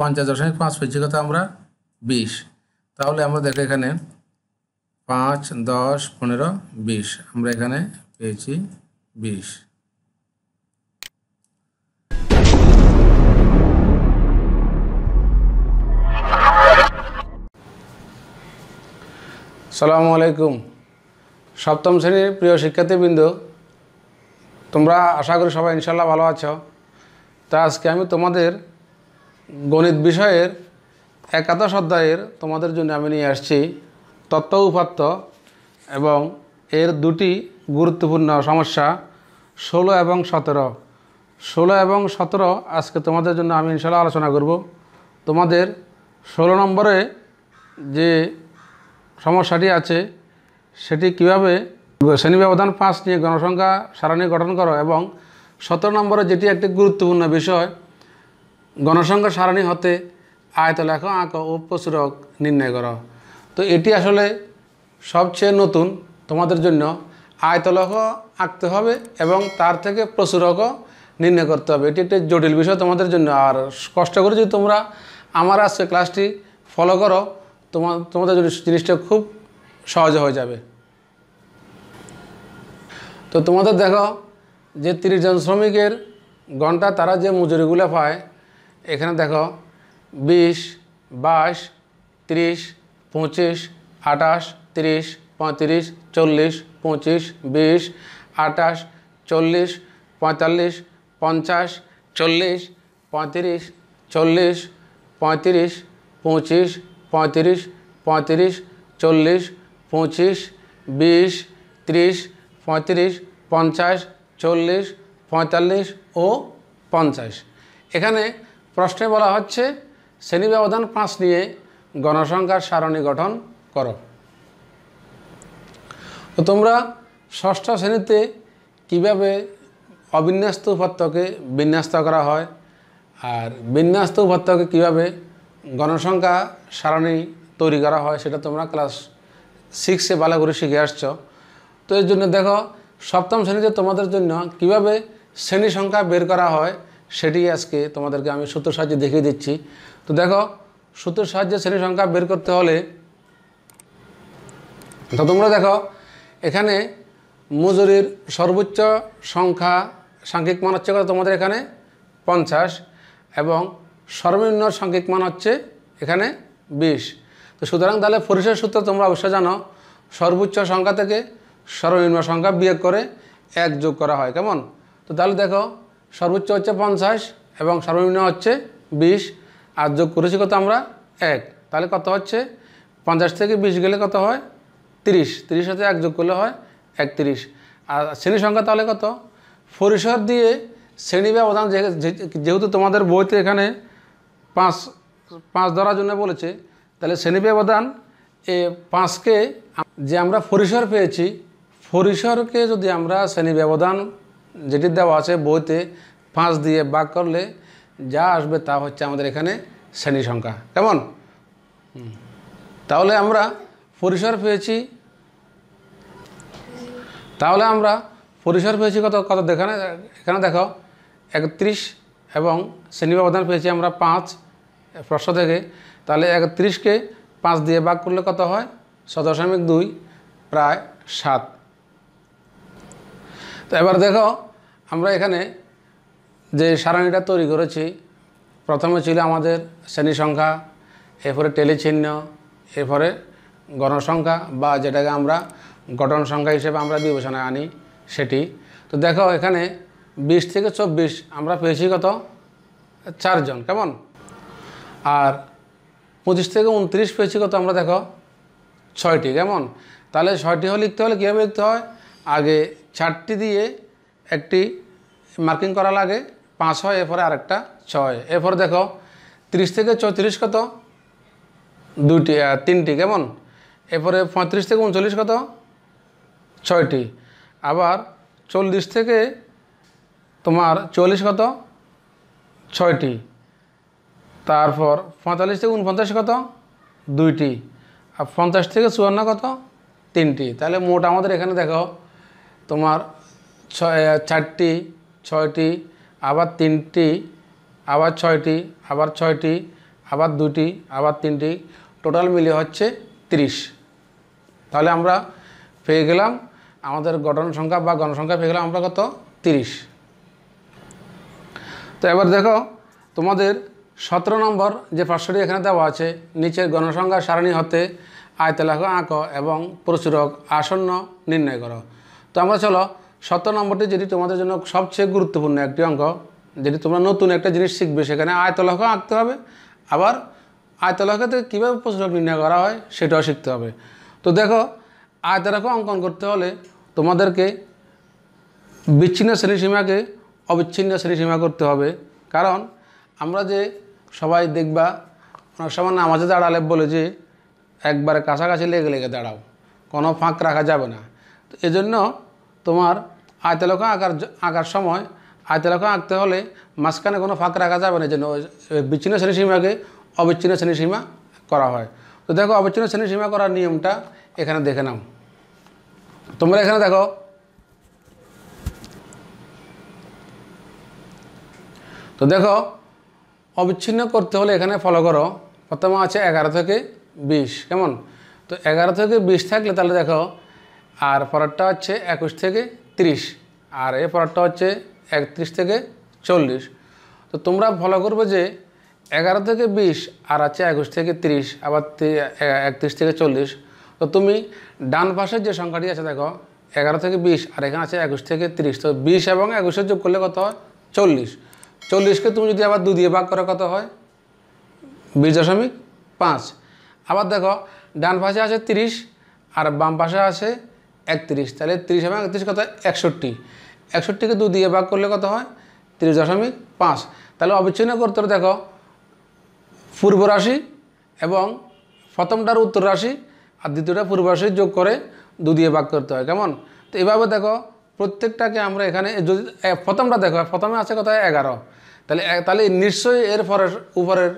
পঞ্চাশ দশমিক পাঁচ পেয়েছি কত আমরা বিশ তাহলে আমরা দেখো এখানে পাঁচ দশ পনেরো বিশ আমরা এখানে পেয়েছি বিশ সালামু আলাইকুম সপ্তম শ্রেণীর প্রিয় শিক্ষার্থীবৃন্দ তোমরা আশা করি সবাই ইনশাল্লাহ ভালো আছো তা আজকে আমি তোমাদের গণিত বিষয়ের একাদশ অধ্যায়ের তোমাদের জন্য আমি নিয়ে আসছি তত্ত্ব উপাত্ত এবং এর দুটি গুরুত্বপূর্ণ সমস্যা ষোলো এবং সতেরো ষোলো এবং সতেরো আজকে তোমাদের জন্য আমি ইনশাল্লাহ আলোচনা করব তোমাদের ষোলো নম্বরে যে সমস্যাটি আছে সেটি কিভাবে শ্রেণী ব্যবধান পাঁচ নিয়ে গণসংখ্যা সারণী গঠন করো এবং সতেরো নম্বরে যেটি একটি গুরুত্বপূর্ণ বিষয় গণসংখ্যা সারণী হতে আয়ত লেখ আঁক ও প্রচুরক নির্ণয় কর তো এটি আসলে সবচেয়ে নতুন তোমাদের জন্য আয়তলক আঁকতে হবে এবং তার থেকে প্রচুরকও নির্ণয় করতে হবে এটি একটি জটিল বিষয় তোমাদের জন্য আর কষ্ট করে যদি তোমরা আমার আজকে ক্লাসটি ফলো করো তোমার তোমাদের জিনিসটা খুব সহজ হয়ে যাবে তো তোমাদের দেখো যে তিরিশ জন শ্রমিকের ঘন্টা তারা যে মজুরিগুলো পায় এখানে দেখো বিশ বাইশ ত্রিশ পঁচিশ আটাশ ত্রিশ পঁয়ত্রিশ চল্লিশ পঁচিশ বিশ আটাশ চল্লিশ পঁয়তাল্লিশ পঞ্চাশ চল্লিশ পঁয়ত্রিশ চল্লিশ পঁয়ত্রিশ পঁচিশ পঁয়ত্রিশ পঁয়ত্রিশ চল্লিশ পঁচিশ বিশ ত্রিশ পঁয়ত্রিশ পঞ্চাশ চল্লিশ পঁয়তাল্লিশ ও পঞ্চাশ এখানে প্রশ্নে বলা হচ্ছে শ্রেণী ব্যবধান পাঁচ নিয়ে গণসংখ্যার সারণী গঠন করো তো তোমরা ষষ্ঠ শ্রেণীতে কিভাবে অবিন্যস্ত উপত্যকে বিন্যস্ত করা হয় আর বিন্যস্ত উপত্যকে কীভাবে গণসংখ্যা সারণী তৈরি করা হয় সেটা তোমরা ক্লাস সিক্সে বালাগুরি করে শিখে আসছ তো এর জন্য দেখো সপ্তম শ্রেণীতে তোমাদের জন্য কিভাবে শ্রেণী সংখ্যা বের করা হয় সেটি আজকে তোমাদেরকে আমি সূত্র সাহায্যে দেখিয়ে দিচ্ছি তো দেখো সূত্র সাহায্যে শ্রেণী সংখ্যা বের করতে হলে তো তোমরা দেখো এখানে মজুরির সর্বোচ্চ সংখ্যা সাংখ্যিক মান হচ্ছে কত তোমাদের এখানে পঞ্চাশ এবং সর্বনিম্ন সাংখ্যিক মান হচ্ছে এখানে বিশ তো সুতরাং তাহলে পরিশেষ সূত্র তোমরা অবশ্যই জানো সর্বোচ্চ সংখ্যা থেকে সর্বনিম্ন সংখ্যা বিয়োগ করে এক যোগ করা হয় কেমন তো তাহলে দেখো সর্বোচ্চ হচ্ছে পঞ্চাশ এবং সর্বনিম্ন হচ্ছে বিশ আর যোগ করেছি কত আমরা এক তাহলে কত হচ্ছে পঞ্চাশ থেকে বিশ গেলে কত হয় তিরিশ তিরিশ হাতে এক যোগ করলে হয় একত্রিশ আর শ্রেণী সংখ্যা তাহলে কত পরিসর দিয়ে শ্রেণী ব্যবধান যেহেতু তোমাদের বইতে এখানে পাঁচ পাঁচ ধরার জন্য বলেছে তাহলে শ্রেণী ব্যবধান এ পাঁচকে যে আমরা পরিসর পেয়েছি পরিসরকে যদি আমরা শ্রেণী ব্যবধান যেটি দেওয়া আছে বইতে পাঁচ দিয়ে বাক করলে যা আসবে তা হচ্ছে আমাদের এখানে শ্রেণী সংখ্যা কেমন তাহলে আমরা পরিসর পেয়েছি তাহলে আমরা পরিসর পেয়েছি কত কত দেখানে এখানে দেখো একত্রিশ এবং শ্রেণী ব্যবধান পেয়েছি আমরা পাঁচ প্রশ্ন থেকে তাহলে একত্রিশকে পাঁচ দিয়ে ভাগ করলে কত হয় ছ দশমিক দুই প্রায় সাত তো এবার দেখো আমরা এখানে যে সারণীটা তৈরি করেছি প্রথমে ছিল আমাদের শ্রেণী সংখ্যা এরপরে টেলিচিহ্ন এরপরে গণসংখ্যা বা যেটাকে আমরা গঠন সংখ্যা হিসেবে আমরা বিবেচনায় আনি সেটি তো দেখো এখানে বিশ থেকে চব্বিশ আমরা পেয়েছি কত চারজন কেমন আর পঁচিশ থেকে উনত্রিশ পেয়েছি কত আমরা দেখো ছয়টি কেমন তাহলে ছয়টি হলে লিখতে হলে কীভাবে লিখতে হয় আগে চারটি দিয়ে একটি মার্কিং করা লাগে পাঁচ হয় এরপরে আরেকটা ছয় এরপর দেখো ত্রিশ থেকে চৌত্রিশ কত দুইটি তিনটি কেমন এরপরে পঁয়ত্রিশ থেকে উনচল্লিশ কত ছয়টি আবার চল্লিশ থেকে তোমার চল্লিশ কত ছয়টি তারপর পঁয়তাল্লিশ থেকে উনপঞ্চাশ কত দুইটি আর পঞ্চাশ থেকে চুয়ান্ন কত তিনটি তাহলে মোট আমাদের এখানে দেখো তোমার ছয় চারটি ছয়টি আবার তিনটি আবার ছয়টি আবার ছয়টি আবার দুটি আবার তিনটি টোটাল মিলে হচ্ছে ত্রিশ তাহলে আমরা পেয়ে গেলাম আমাদের গঠন সংখ্যা বা গণসংখ্যা পেয়ে গেলাম আমরা কত তিরিশ তো এবার দেখো তোমাদের সতেরো নম্বর যে পার্শ্বটি এখানে দেওয়া আছে নিচের গণসংখ্যা সারণী হতে আয়তলাক আঁক এবং প্রচুরক আসন্ন নির্ণয় করো তো আমরা চলো সতেরো নম্বরটি যেটি তোমাদের জন্য সবচেয়ে গুরুত্বপূর্ণ একটি অঙ্ক যেটি তোমরা নতুন একটা জিনিস শিখবে সেখানে আয়তলক আঁকতে হবে আবার আয়তলক্ষতে কীভাবে প্রশ্ন নির্ণয় করা হয় সেটাও শিখতে হবে তো দেখো আয়তলক অঙ্কন করতে হলে তোমাদেরকে বিচ্ছিন্ন শ্রেণীসীমাকে অবিচ্ছিন্ন শ্রেণীসীমা করতে হবে কারণ আমরা যে সবাই দেখবা অনেক সময় নামাজে দাঁড়ালে বলে যে একবারে কাছাকাছি লেগে লেগে দাঁড়াও কোনো ফাঁক রাখা যাবে না তো এজন্য তোমার আয়তালকা আঁকার আঁকার সময় আয়তালকা আঁকতে হলে মাঝখানে কোনো ফাঁক রাখা যাবে না যেন বিচ্ছিন্ন শ্রেণীসীমাকে অবিচ্ছিন্ন শ্রেণীসীমা করা হয় তো দেখো অবিচ্ছিন্ন শ্রেণীসীমা করার নিয়মটা এখানে দেখে নাও তোমরা এখানে দেখো তো দেখো অবিচ্ছিন্ন করতে হলে এখানে ফলো করো প্রথমে আছে এগারো থেকে বিশ কেমন তো এগারো থেকে বিশ থাকলে তাহলে দেখো আর পরেরটা হচ্ছে একুশ থেকে 30 আর এ পরেরটা হচ্ছে একত্রিশ থেকে চল্লিশ তো তোমরা ফলো করবে যে এগারো থেকে বিশ আর আছে একুশ থেকে 30 আবার একত্রিশ থেকে চল্লিশ তো তুমি ডান পাশের যে সংখ্যাটি আছে দেখো এগারো থেকে বিশ আর এখানে আছে একুশ থেকে 30 তো বিশ এবং একুশের যোগ করলে কত হয় চল্লিশ চল্লিশকে তুমি যদি আবার দু দিয়ে ভাগ করে কত হয় বিশ দশমিক পাঁচ আবার দেখো ডান পাশে আছে 30 আর বাম পাশে আছে একত্রিশ তাহলে তিরিশ এবং একত্রিশ কত একষট্টি একষট্টিকে দু দিয়ে ভাগ করলে কত হয় তিরিশ দশমিক পাঁচ তাহলে অবিচ্ছিন্ন করতে দেখো পূর্ব রাশি এবং প্রথমটার উত্তর রাশি আর দ্বিতীয়টা পূর্ব রাশি যোগ করে দু দিয়ে ভাগ করতে হয় কেমন তো এভাবে দেখো প্রত্যেকটাকে আমরা এখানে যদি প্রথমটা দেখো প্রথমে আছে কত এগারো তাহলে তাহলে নিশ্চয়ই এর পরের উপরের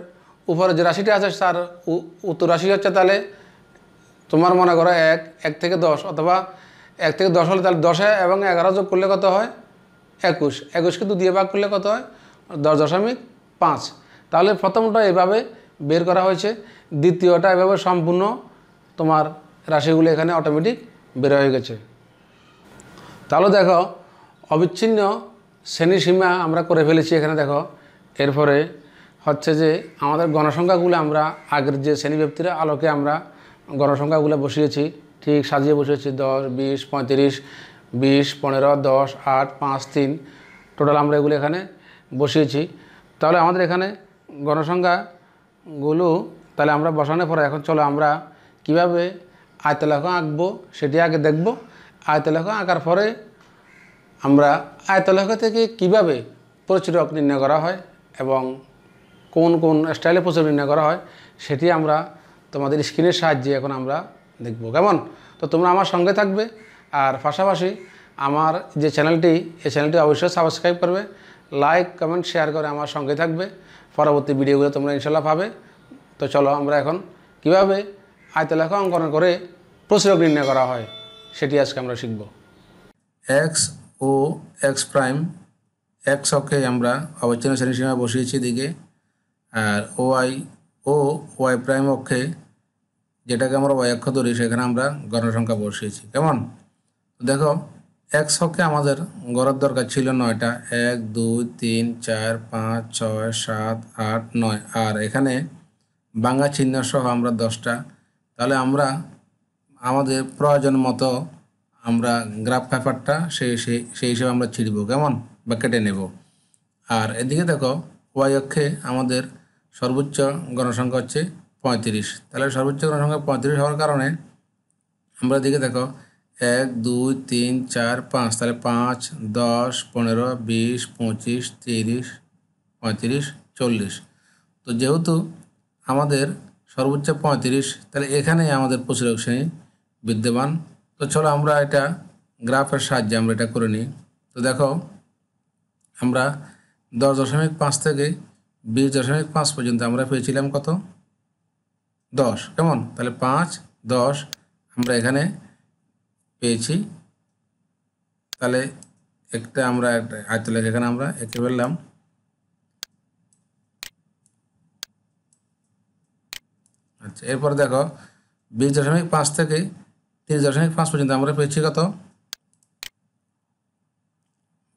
উপরে যে রাশিটা আছে তার উত্তর রাশি হচ্ছে তাহলে তোমার মনে করো এক এক থেকে দশ অথবা এক থেকে দশ হলে তাহলে দশে এবং এগারো যোগ করলে কত হয় একুশ একুশকে দু দিয়ে ভাগ করলে কত হয় দশ দশমিক পাঁচ তাহলে প্রথমটা এভাবে বের করা হয়েছে দ্বিতীয়টা এভাবে সম্পূর্ণ তোমার রাশিগুলো এখানে অটোমেটিক বের হয়ে গেছে তাহলে দেখো অবিচ্ছিন্ন শ্রেণীসীমা আমরা করে ফেলেছি এখানে দেখো এরপরে হচ্ছে যে আমাদের গণসংখ্যাগুলো আমরা আগের যে শ্রেণীব্যক্তির আলোকে আমরা ওগুলো বসিয়েছি ঠিক সাজিয়ে বসিয়েছি দশ বিশ পঁয়ত্রিশ বিশ পনেরো দশ আট পাঁচ তিন টোটাল আমরা এগুলো এখানে বসিয়েছি তাহলে আমাদের এখানে গণসংখ্যাগুলো তাহলে আমরা বসানোর পরে এখন চলো আমরা কিভাবে আয়তলেখ আঁকবো সেটি আগে দেখব আয়তলেখ আঁকার পরে আমরা আয়তলেখ থেকে কিভাবে প্রচুরক নির্ণয় করা হয় এবং কোন কোন স্টাইলে প্রচুর নির্ণয় করা হয় সেটি আমরা তোমাদের স্ক্রিনের সাহায্যে এখন আমরা দেখব কেমন তো তোমরা আমার সঙ্গে থাকবে আর পাশাপাশি আমার যে চ্যানেলটি এই চ্যানেলটি অবশ্যই সাবস্ক্রাইব করবে লাইক কমেন্ট শেয়ার করে আমার সঙ্গে থাকবে পরবর্তী ভিডিওগুলো তোমরা ইনশাল্লাহ পাবে তো চলো আমরা এখন কিভাবে আয়তলেখা অঙ্কন করে প্রচুরক নির্ণয় করা হয় সেটি আজকে আমরা শিখব এক্স ও এক্স প্রাইম এক্স অক্ষে আমরা অবচ্ছিন্ন শ্রেণী সীমা বসিয়েছি দিকে আর ওয়াই ও ওয়াই প্রাইম অক্ষে যেটাকে আমরা অক্ষ ধরি সেখানে আমরা গণসংখ্যা বসিয়েছি কেমন দেখো এক শখে আমাদের গড়ের দরকার ছিল নয়টা এক দুই তিন চার পাঁচ ছয় সাত আট নয় আর এখানে বাংলা চিহ্ন সহ আমরা দশটা তাহলে আমরা আমাদের প্রয়োজন মতো আমরা গ্রাফ পেপারটা সেই সেই হিসেবে আমরা ছিড়ব কেমন বা কেটে নেব আর এদিকে দেখো ওয়াই অক্ষে আমাদের সর্বোচ্চ গণসংখ্যা হচ্ছে পঁয়ত্রিশ তাহলে সর্বোচ্চ জনসংখ্যা সংখ্যা পঁয়ত্রিশ হওয়ার কারণে আমরা দিকে দেখো এক দুই তিন চার পাঁচ তাহলে পাঁচ দশ পনেরো বিশ পঁচিশ তিরিশ পঁয়ত্রিশ চল্লিশ তো যেহেতু আমাদের সর্বোচ্চ পঁয়ত্রিশ তাহলে এখানে আমাদের প্রচুরক শ্রেণী বিদ্যমান তো চলো আমরা এটা গ্রাফের সাহায্যে আমরা এটা করে নিই তো দেখো আমরা দশ দশমিক পাঁচ থেকে বিশ দশমিক পাঁচ পর্যন্ত আমরা পেয়েছিলাম কত দশ কেমন তাহলে পাঁচ দশ আমরা এখানে পেয়েছি তাহলে একটা আমরা একটা লেখা এখানে আমরা একে ফেললাম আচ্ছা এরপর দেখো বিশ দশমিক পাঁচ থেকে তিরিশ দশমিক পাঁচ পর্যন্ত আমরা পেয়েছি কত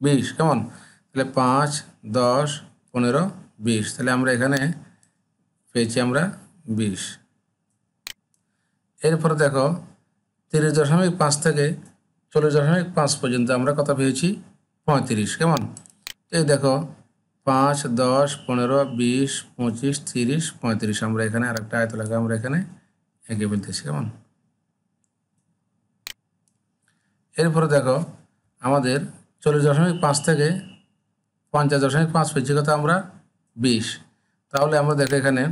বিশ কেমন তাহলে পাঁচ দশ পনেরো বিশ তাহলে আমরা এখানে পেয়েছি আমরা বিশ এরপরে দেখো তিরিশ দশমিক পাঁচ থেকে চল্লিশ দশমিক পাঁচ পর্যন্ত আমরা কথা পেয়েছি পঁয়ত্রিশ কেমন এই দেখো পাঁচ দশ পনেরো বিশ পঁচিশ তিরিশ পঁয়ত্রিশ আমরা এখানে আর একটা আয়তলাকে আমরা এখানে এঁকে ফেলতেছি কেমন এরপরে দেখো আমাদের চল্লিশ দশমিক পাঁচ থেকে পঞ্চাশ দশমিক পাঁচ পেয়েছি কথা আমরা বিশ তাহলে আমরা দেখো এখানে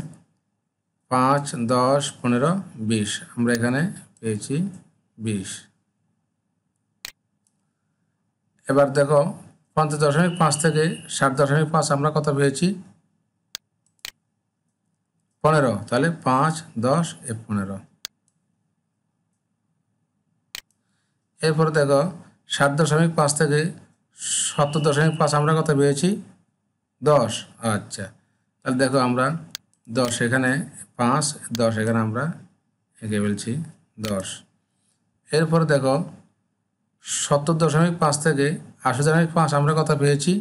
পাঁচ দশ পনেরো বিশ আমরা এখানে পেয়েছি বিশ এবার দেখো পঞ্চাশ দশমিক পাঁচ থেকে ষাট দশমিক পাঁচ আমরা কত পেয়েছি পনেরো তাহলে পাঁচ দশ এ পনেরো এরপর দেখো সাত দশমিক পাঁচ থেকে সত্তর দশমিক পাঁচ আমরা কত পেয়েছি দশ আচ্ছা তাহলে দেখো আমরা দশ এখানে পাঁচ দশ এখানে আমরা এঁকে ফেলছি দশ এরপর দেখো সত্তর দশমিক পাঁচ থেকে আশি দশমিক পাঁচ আমরা কথা পেয়েছি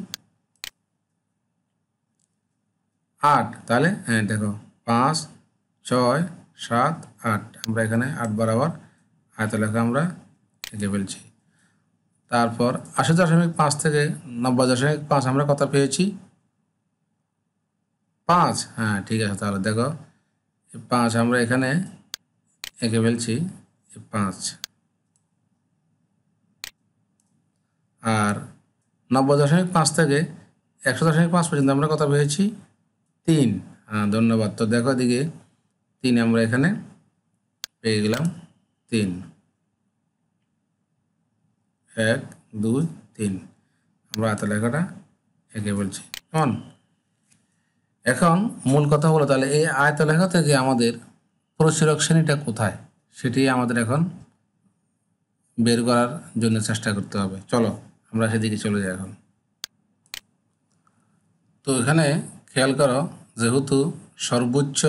আট তাহলে হ্যাঁ দেখো পাঁচ ছয় সাত আট আমরা এখানে আট বরাবর আয়ত লেখা আমরা এঁকে ফেলছি তারপর আশি দশমিক পাঁচ থেকে নব্বই দশমিক পাঁচ আমরা কথা পেয়েছি পাঁচ হ্যাঁ ঠিক আছে তাহলে দেখো পাঁচ আমরা এখানে এঁকে ফেলছি পাঁচ আর নব্বই দশমিক পাঁচ থেকে একশো দশমিক পাঁচ পর্যন্ত আমরা কথা পেয়েছি তিন হ্যাঁ ধন্যবাদ তো দেখো দিকে তিন আমরা এখানে পেয়ে গেলাম তিন এক দুই তিন আমরা এত লেখাটা এঁকে বলছি কেমন এখন মূল কথা হলো তাহলে এই আয়তলেখা থেকে আমাদের প্রসূরক শ্রেণীটা কোথায় সেটি আমাদের এখন বের করার জন্য চেষ্টা করতে হবে চলো আমরা সেদিকে চলে যাই এখন তো এখানে খেয়াল করো যেহেতু সর্বোচ্চ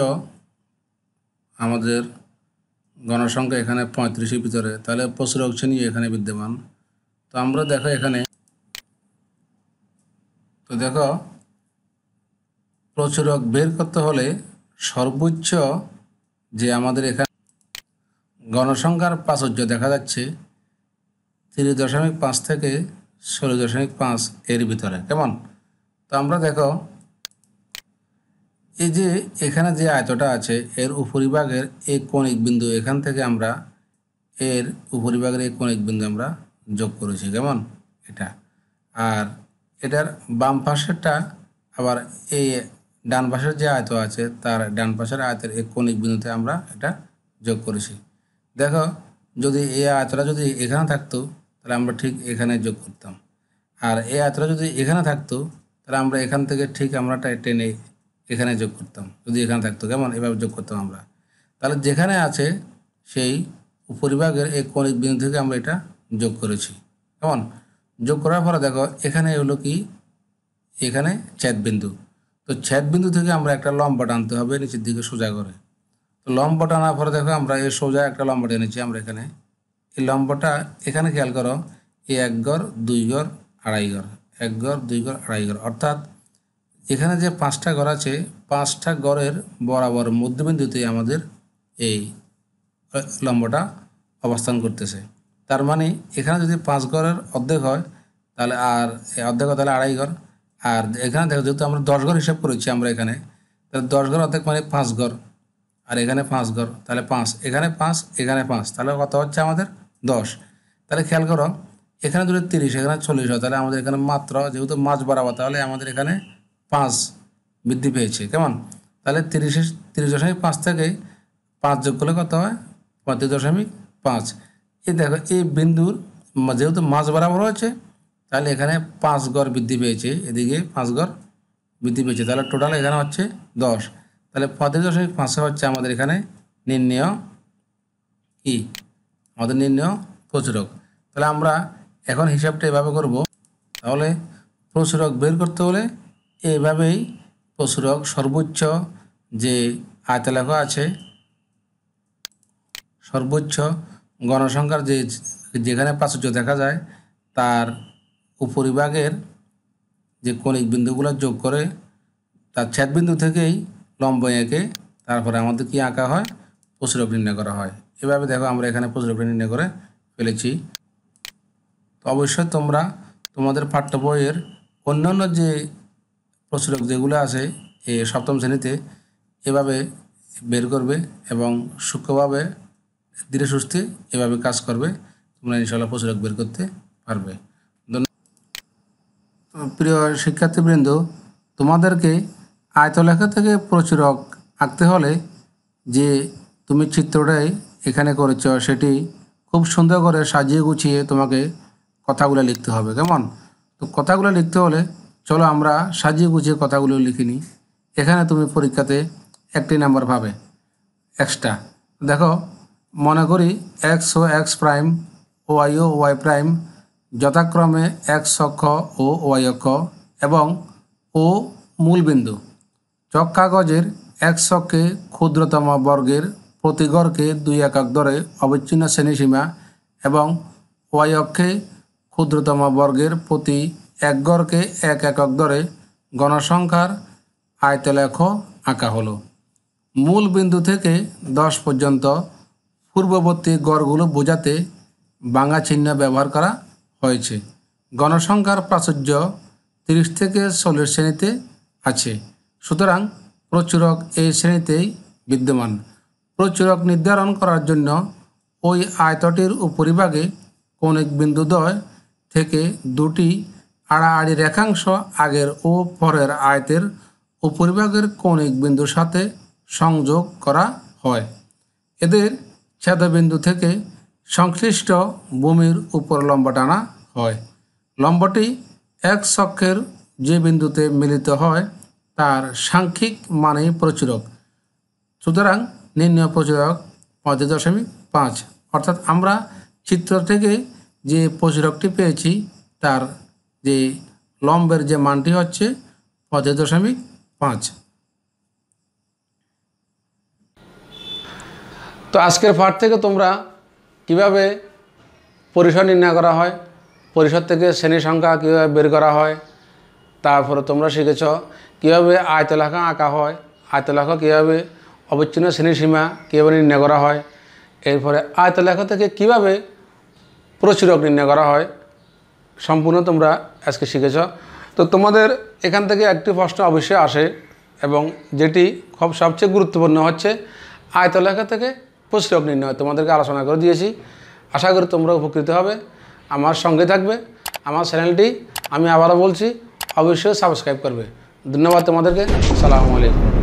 আমাদের গণসংখ্যা এখানে পঁয়ত্রিশের ভিতরে তাহলে প্রসূরক শ্রেণী এখানে বিদ্যমান তো আমরা দেখো এখানে তো দেখো প্রচুরক বের করতে হলে সর্বোচ্চ যে আমাদের এখানে গণসংখ্যার প্রাচুর্য দেখা যাচ্ছে তিরিশ দশমিক পাঁচ থেকে ষোলো দশমিক পাঁচ এর ভিতরে কেমন তো আমরা দেখো এই যে এখানে যে আয়তটা আছে এর উপরিভাগের এই কণিক বিন্দু এখান থেকে আমরা এর উপরিভাগের এই কণিক বিন্দু আমরা যোগ করেছি কেমন এটা আর এটার বাম পাশেরটা আবার এই ডান পাশের যে আয়ত আছে তার ডান পাশের আয়তের এক কোনিক বিন্দুতে আমরা এটা যোগ করেছি দেখো যদি এই আয়তটা যদি এখানে থাকতো তাহলে আমরা ঠিক এখানে যোগ করতাম আর এই আয়তটা যদি এখানে থাকতো তাহলে আমরা এখান থেকে ঠিক আমরা টেনে এখানে যোগ করতাম যদি এখানে থাকতো কেমন এভাবে যোগ করতাম আমরা তাহলে যেখানে আছে সেই উপরিভাগের এই কোনিক বিন্দু থেকে আমরা এটা যোগ করেছি কেমন যোগ করার পরে দেখো এখানে হলো কি এখানে ছেদ বিন্দু তো ছেদ বিন্দু থেকে আমরা একটা লম্বা টানতে হবে নিচের দিকে সোজা করে তো লম্বা টানার পরে দেখো আমরা এই সোজা একটা লম্বা টেনেছি আমরা এখানে এই লম্বাটা এখানে খেয়াল করো এই এক গড় দুই গড় আড়াই ঘর এক গড় দুই গড় আড়াই ঘর অর্থাৎ এখানে যে পাঁচটা ঘর আছে পাঁচটা গড়ের বরাবর মধ্যবিন্দুতে আমাদের এই লম্বটা অবস্থান করতেছে তার মানে এখানে যদি পাঁচ ঘরের অর্ধেক হয় তাহলে আর অর্ধেক তাহলে আড়াই গড় আর এখানে দেখো যেহেতু আমরা দশ ঘর হিসাব করেছি আমরা এখানে তাহলে দশ ঘর অর্ধেক মানে পাঁচ ঘর আর এখানে পাঁচ ঘর তাহলে পাঁচ এখানে পাঁচ এখানে পাঁচ তাহলে কত হচ্ছে আমাদের দশ তাহলে খেয়াল করো এখানে দূরে তিরিশ এখানে চল্লিশ হয় তাহলে আমাদের এখানে মাত্র যেহেতু মাছ বাড়াবা তাহলে আমাদের এখানে পাঁচ বৃদ্ধি পেয়েছে কেমন তাহলে তিরিশে তিরিশ দশমিক পাঁচ থেকে পাঁচ যোগ করলে কত হয় পঁয়ত্রিশ দশমিক পাঁচ এই দেখো এই বিন্দুর যেহেতু মাছ বরাবর হয়েছে তাহলে এখানে পাঁচ গড় বৃদ্ধি পেয়েছে এদিকে পাঁচ গড় বৃদ্ধি পেয়েছে তাহলে টোটাল এখানে হচ্ছে দশ তাহলে পঁয়ত্রিশ দশমিক পাঁচশো হচ্ছে আমাদের এখানে নির্ণয় কি আমাদের নির্ণয় প্রচুরক তাহলে আমরা এখন হিসাবটা এভাবে করব তাহলে প্রচুরক বের করতে হলে এইভাবেই প্রচুরক সর্বোচ্চ যে আয়তালেখা আছে সর্বোচ্চ গণসংখ্যার যে যেখানে প্রাচুর্য দেখা যায় তার উপরিভাগের যে কণিক বিন্দুগুলো যোগ করে তার ছেদবিন্দু থেকেই লম্ব এঁকে তারপরে আমাদের কি আঁকা হয় প্রচুর নির্ণয় করা হয় এভাবে দেখো আমরা এখানে প্রচুরক নির্ণয় করে ফেলেছি তো অবশ্যই তোমরা তোমাদের পাঠ্য বইয়ের অন্যান্য যে প্রচুরক যেগুলো আছে এ সপ্তম শ্রেণীতে এভাবে বের করবে এবং সূক্ষ্মভাবে ধীরে সুস্থে এভাবে কাজ করবে তোমরা ইনশাল্লাহ প্রচুরক বের করতে পারবে প্রিয় শিক্ষার্থীবৃন্দ তোমাদেরকে আয়তলেখা থেকে প্রচুরক আঁকতে হলে যে তুমি চিত্রটাই এখানে করেছ সেটি খুব সুন্দর করে সাজিয়ে গুছিয়ে তোমাকে কথাগুলো লিখতে হবে কেমন তো কথাগুলো লিখতে হলে চলো আমরা সাজিয়ে গুছিয়ে কথাগুলো লিখে নিই এখানে তুমি পরীক্ষাতে একটি নাম্বার পাবে এক্সট্রা দেখো মনে করি এক্স ও এক্স প্রাইম ওয়াই ও ওয়াই প্রাইম যথাক্রমে এক্স অক্ষ ও ওয়াই অক্ষ এবং ও মূলবিন্দু চক্ষাগজের এক্স অক্ষে ক্ষুদ্রতম বর্গের প্রতি গড়কে দুই একক দরে অবিচ্ছিন্ন শ্রেণীসীমা এবং ওয়াই অক্ষে ক্ষুদ্রতম বর্গের প্রতি এক গড়কে এক একক দরে গণসংখ্যার আয়তলেখ আঁকা হলো মূল বিন্দু থেকে দশ পর্যন্ত পূর্ববর্তী গড়গুলো বোঝাতে বাঙা চিহ্ন ব্যবহার করা হয়েছে গণসংখ্যার প্রাচুর্য তিরিশ থেকে চল্লিশ শ্রেণীতে আছে সুতরাং প্রচুরক এই শ্রেণীতেই বিদ্যমান প্রচুরক নির্ধারণ করার জন্য ওই আয়তটির উপরিভাগে কৌণিক বিন্দু দয় থেকে দুটি আড়াআড়ি রেখাংশ আগের ও পরের আয়তের উপরিভাগের কৌণিক বিন্দুর সাথে সংযোগ করা হয় এদের ছেদবিন্দু থেকে সংশ্লিষ্ট ভূমির উপর লম্বা টানা হয় লম্বটি এক চক্ষের যে বিন্দুতে মিলিত হয় তার সাংখ্যিক মানে প্রচুরক সুতরাং নির্ণয় প্রচুরক পঁয়ত্রিশ দশমিক পাঁচ অর্থাৎ আমরা চিত্র থেকে যে প্রচুরকটি পেয়েছি তার যে লম্বের যে মানটি হচ্ছে পঁচিশ দশমিক পাঁচ তো আজকের পাঠ থেকে তোমরা কিভাবে পরিসর নির্ণয় করা হয় পরিসর থেকে শ্রেণী সংখ্যা কীভাবে বের করা হয় তারপরে তোমরা শিখেছ কীভাবে আয়তলাখা আঁকা হয় আয়তলাখা কীভাবে অবিচ্ছিন্ন শ্রেণীসীমা কীভাবে নির্ণয় করা হয় এরপরে আয়তলেখা থেকে কীভাবে প্রচুরক নির্ণয় করা হয় সম্পূর্ণ তোমরা আজকে শিখেছ তো তোমাদের এখান থেকে একটি প্রশ্ন অবশ্যই আসে এবং যেটি খুব সবচেয়ে গুরুত্বপূর্ণ হচ্ছে আয়তলেখা থেকে প্রশ্রব নির্ণয় তোমাদেরকে আলোচনা করে দিয়েছি আশা করি তোমরা উপকৃত হবে আমার সঙ্গে থাকবে আমার চ্যানেলটি আমি আবারও বলছি অবশ্যই সাবস্ক্রাইব করবে ধন্যবাদ তোমাদেরকে সালামু আলাইকুম